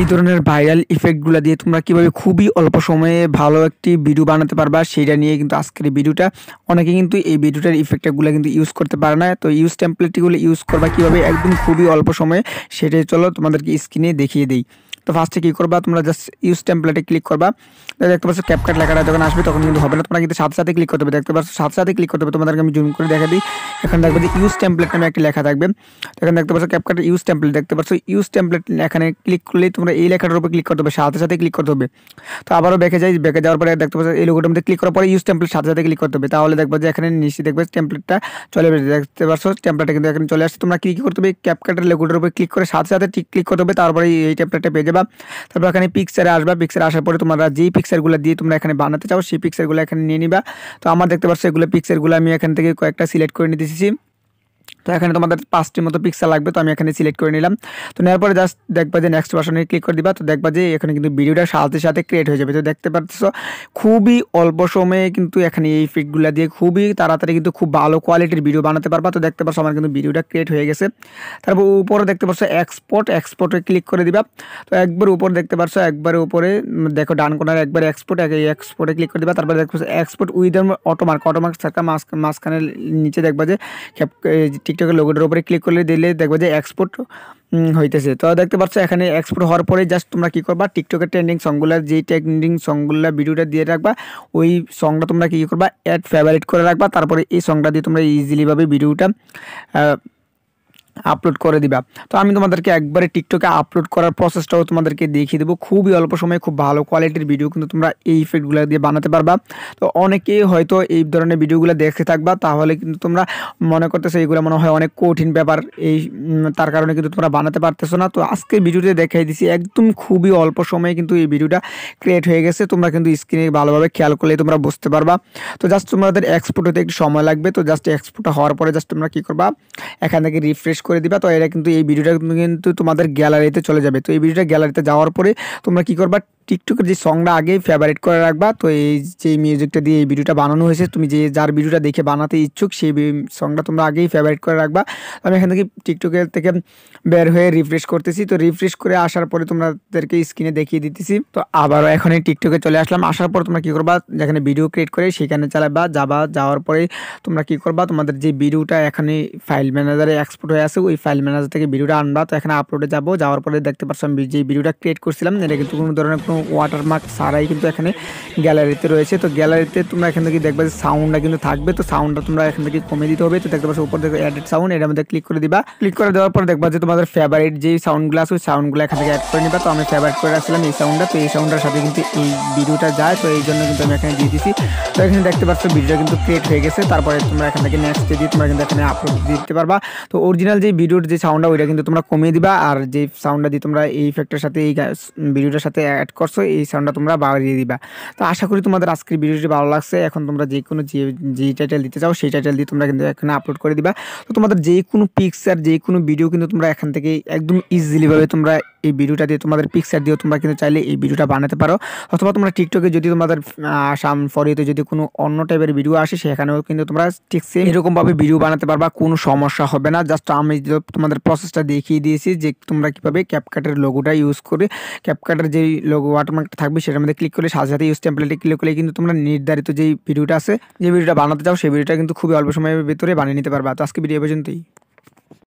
এই ধরনের ভাইরাল ইফেক্টগুলো দিয়ে তোমরা কিভাবে খুবই অল্প সময়ে ভালো একটি ভিডিও বানাতে পারবা সেটা নিয়ে কিন্তু আজকের ভিডিওটা অনেকে কিন্তু এই ভিডিওটার ইফেক্টগুলো কিন্তু ইউজ করতে পারে না তো ইউজ টেম্পলেটগুলো ইউজ করবা কিভাবে একদম খুবই অল্প সময়ে সেটাই চলো তোমাদেরকে স্ক্রিনে দেখিয়ে দিই তো ফার্স্টে কী করবা তোমরা জাস্ট ইউজ টেমপ্লেটে ক্লিক করবা দেখতে পাচ্ছ ক্যাপকাট লেখাটা যখন আসবে তখন কিন্তু হবে না তোমরা কিন্তু সাথে সাথে ক্লিক করতে হবে দেখতে পাচ্ছ সাথে সাথে ক্লিক করতে হবে তোমাদেরকে আমি জুম করে দেখা দিই এখানে দেখবে যে ইউজ টেম্পলেট নামে একটা লেখা থাকবে এখানে দেখতে পাচ্ছ ক্যাপকাটের ইউজ টেমপ্লেট দেখতে পাচ্ছ ইউজ টেম্পলেট এখানে ক্লিক করলেই তোমরা এই লেখাটার উপর ক্লিক করতে হবে সাথে সাথে ক্লিক করতে হবে তো আবারও ব্যাকে যাই ব্যাকে যাওয়ার পরে দেখতে পাচ্ছ এই লোকোটার মধ্যে ক্লিক করার পরে ইউজ টেম্পলেট সাথে সাথে ক্লিক করতে হবে তাহলে দেখবে যে এখানে নিচে দেখবে টেমপ্লেটটা চলে আসবে দেখতে পাচ্ছ টেম্পলেটটা কিন্তু এখানে চলে আসছে তোমরা কী কী করতে হবে ক্যাপকাটের লোকোটার উপর ক্লিক করে সাথে সাথে ক্লিক করতে হবে তারপরে এই টেম্পলেটটা পেয়ে দেবা তারপর এখানে পিকচারে আসবা পিকচারে আসার পরে তোমরা যেই পিকচারগুলো দিয়ে তোমরা এখানে বানাতে চাও সেই পিকচারগুলো এখানে নিয়ে নিবা তো আমার দেখতে পাচ্ছ এগুলো পিকচারগুলো আমি এখান থেকে কয়েকটা সিলেক্ট করে নিতেছি তো এখানে তোমাদের পাঁচটির মতো পিক্সেল লাগবে তো আমি এখানে সিলেক্ট করে নিলাম তো নেওয়ার পরে জাস্ট দেখবা যে নেক্সট বাসনে ক্লিক করে দিবা তো দেখবা যে এখানে কিন্তু ভিডিওটা সাথে সাথে ক্রিয়েট হয়ে যাবে তো দেখতে পাচ্ছ খুবই অল্প সময়ে কিন্তু এখানে এই ফিটগুলো দিয়ে খুবই তাড়াতাড়ি কিন্তু খুব ভালো কোয়ালিটির ভিডিও বানাতে পারবা তো দেখতে পাচ্ছ আমার কিন্তু ভিডিওটা ক্রিয়েট হয়ে গেছে তারপর উপরে দেখতে পাচ্ছ এক্সপোর্ট এক্সপোর্টে ক্লিক করে দিবা তো একবার উপর দেখতে পাচ্ছ একবার উপরে দেখো ডান কোনার একবার এক্সপোর্ট এক্সপোর্টে ক্লিক করে দিবা তারপরে দেখতে পাচ্ছ এক্সপোর্ট উইথ অটোমার্ক অটোমার্ক থাকা মাঝখানে নিচে দেখবা যে টিকটকের লোগোটার উপরে ক্লিক করলে দিলে দেখবে যে এক্সপোর্ট হইতেছে তো দেখতে পাচ্ছ এখানে এক্সপোর্ট হওয়ার পরে জাস্ট তোমরা কী করবা টিকটকের ট্রেন্ডিং সংগুলা যে ট্রেন্ডিং সংগুলা ভিডিওটা দিয়ে রাখবা ওই সংটা তোমরা কী করবা অ্যাড ফেভারিট করে রাখবা তারপরে এই সংটা দিয়ে তোমরা ইজিলিভাবে ভিডিওটা আপলোড করে দিবা তো আমি তোমাদেরকে একবারে টিকটকে আপলোড করার প্রসেসটাও তোমাদেরকে দেখিয়ে দেবো খুবই অল্প সময়ে খুব ভালো কোয়ালিটির ভিডিও কিন্তু তোমরা এই ইফেক্টগুলো দিয়ে বানাতে পারবা তো অনেকেই হয়তো এই ধরনের ভিডিওগুলো দেখে থাকবা তাহলে কিন্তু তোমরা মনে করতেছো এইগুলো মনে হয় অনেক কঠিন ব্যাপার এই তার কারণে কিন্তু তোমরা বানাতে পারতেছো না তো আজকের ভিডিওতে দেখাই দিছি একদম খুবই অল্প সময়ে কিন্তু এই ভিডিওটা ক্রিয়েট হয়ে গেছে তোমরা কিন্তু স্ক্রিনে ভালোভাবে খেয়াল করলে তোমরা বুঝতে পারবা তো জাস্ট তোমাদের এক্সপোর্ট হতে একটু সময় লাগবে তো জাস্ট এক্সপোর্ট হওয়ার পরে জাস্ট তোমরা কী করবা এখান থেকে রিফ্রেশ করে দিবা তো এটা কিন্তু এই ভিডিওটা কিন্তু তোমাদের গ্যালারিতে চলে যাবে তো এই ভিডিওটা গ্যালারিতে যাওয়ার পরে তোমরা কি করবা টিকটকের যে সংটা আগে ফেভারিট করে রাখবা তো এই যে মিউজিকটা দিয়ে এই ভিডিওটা বানানো হয়েছে তুমি যে যার ভিডিওটা দেখে বানাতে ইচ্ছুক সেই সংটা তোমরা আগেই ফেভারিট করে রাখবা আমি এখান থেকে টিকটকের থেকে বের হয়ে রিফ্রেশ করতেছি তো রিফ্রেশ করে আসার পরে তোমাদেরকে স্ক্রিনে দেখিয়ে দিতেছি তো আবারও এখন টিকটকে চলে আসলাম আসার পর তোমরা কী করবা যেখানে ভিডিও ক্রিয়েট করে সেখানে চালাবা যাবা যাওয়ার পরে তোমরা কী করবা তোমাদের যে ভিডিওটা এখানে ফাইল ম্যানেজারে এক্সপোর্ট হয়ে আসে ওই ফাইল ম্যানেজার থেকে ভিডিওটা আনবা তো এখানে আপলোডে যাবো যাওয়ার পরে দেখতে পারছো আমি যে ভিডিওটা ক্রিয়েট করছিলাম এটা কিন্তু কোনো ধরনের কোনো ওয়াটারমার্ক সারাই কিন্তু এখানে গ্যালারিতে রয়েছে তো গ্যালারিতে তোমরা এখান থেকে দেখবে যে সাউন্ডটা কিন্তু থাকবে তো সাউন্ডটা তোমরা এখান থেকে কমে দিতে হবে তো দেখতে পাচ্ছ উপর থেকে অ্যাডেড সাউন্ড এটার মধ্যে ক্লিক করে দিবা ক্লিক করে দেওয়ার পর দেখবা যে তোমাদের ফেভারিট যে সাউন্ডগুলো আছে ওই সাউন্ডগুলো এখান থেকে অ্যাড করে নিবা তো আমি ফেভারিট করে রাখছিলাম এই সাউন্ডটা তো এই সাউন্ডটার সাথে কিন্তু এই ভিডিওটা যায় তো এই জন্য কিন্তু আমি এখানে দিয়ে দিছি তো এখানে দেখতে পাচ্ছ ভিডিওটা কিন্তু ক্রিয়েট হয়ে গেছে তারপরে তোমরা এখান থেকে নেক্সট দিয়ে তোমরা কিন্তু এখানে আপলোড দিতে পারবা তো অরিজিনাল যে ভিডিওর যে সাউন্ডটা ওইটা কিন্তু তোমরা কমিয়ে দিবা আর যে সাউন্ডটা দিয়ে তোমরা এই ইফেক্টের সাথে এই ভিডিওটার সাথে অ্যাড করছো এই সাউন্ডটা তোমরা বাড়িয়ে দিবা তো আশা করি তোমাদের আজকের ভিডিওটি ভালো লাগছে এখন তোমরা যে কোনো যে যে টাইটেল দিতে চাও সেই টাইটেল দিয়ে তোমরা কিন্তু এখানে আপলোড করে দিবা তো তোমাদের যে কোনো পিকচার যে কোনো ভিডিও কিন্তু তোমরা এখান থেকে একদম ইজিলিভাবে তোমরা এই ভিডিওটা দিয়ে তোমাদের পিকচার দিয়েও তোমরা কিন্তু চাইলে এই ভিডিওটা বানাতে পারো অথবা তোমরা টিকটকে যদি তোমাদের আসাম ফরিতে যদি কোনো অন্য টাইপের ভিডিও আসে সেখানেও কিন্তু তোমরা ঠিক সেম এরকমভাবে ভিডিও বানাতে পারবা কোনো সমস্যা হবে না জাস্ট আমি তোমাদের প্রসেসটা দেখিয়ে দিয়েছি যে তোমরা কীভাবে ক্যাপকাটের লোগোটা ইউজ করে ক্যাপকাটের যেই লোগো ওয়াটারমার্কটা থাকবে সেটার মধ্যে ক্লিক করে সাথে সাথে ইউজ টেম্পলেটে ক্লিক করলে কিন্তু তোমরা নির্ধারিত যেই ভিডিওটা আছে যে ভিডিওটা বানাতে চাও সেই ভিডিওটা কিন্তু খুবই অল্প সময়ের ভিতরে বানিয়ে নিতে পারবা তো আজকে ভিডিও পর্যন্তই